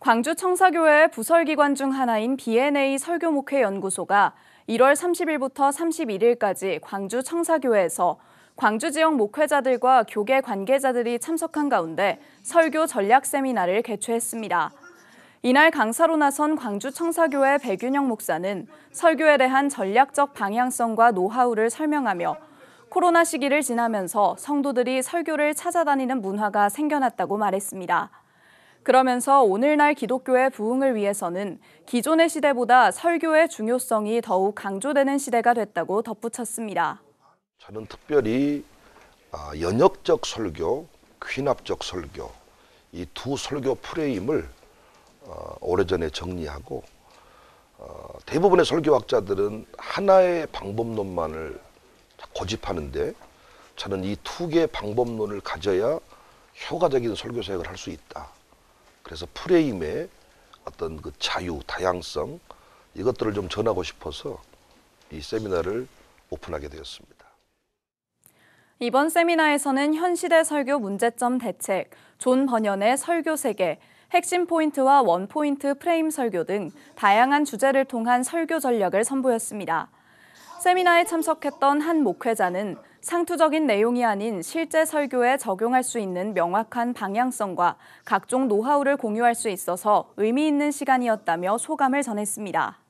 광주 청사교회 부설기관 중 하나인 BNA 설교목회 연구소가 1월 30일부터 31일까지 광주 청사교회에서 광주 지역 목회자들과 교계 관계자들이 참석한 가운데 설교 전략 세미나를 개최했습니다. 이날 강사로 나선 광주 청사교회 백윤영 목사는 설교에 대한 전략적 방향성과 노하우를 설명하며 코로나 시기를 지나면서 성도들이 설교를 찾아다니는 문화가 생겨났다고 말했습니다. 그러면서 오늘날 기독교의 부흥을 위해서는 기존의 시대보다 설교의 중요성이 더욱 강조되는 시대가 됐다고 덧붙였습니다. 저는 특별히 아, 연역적 설교, 귀납적 설교 이 두 설교 프레임을 어, 오래전에 정리하고 어, 대부분의 설교학자들은 하나의 방법론만을 고집하는데 저는 이 두 개의 방법론을 가져야 효과적인 설교 사역을 할 수 있다. 그래서 프레임의 어떤 그 자유, 다양성 이것들을 좀 전하고 싶어서 이 세미나를 오픈하게 되었습니다. 이번 세미나에서는 현시대 설교 문제점 대책, 존 번연의 설교 세계, 핵심 포인트와 원포인트 프레임 설교 등 다양한 주제를 통한 설교 전략을 선보였습니다. 세미나에 참석했던 한 목회자는 상투적인 내용이 아닌 실제 설교에 적용할 수 있는 명확한 방향성과 각종 노하우를 공유할 수 있어서 의미 있는 시간이었다며 소감을 전했습니다.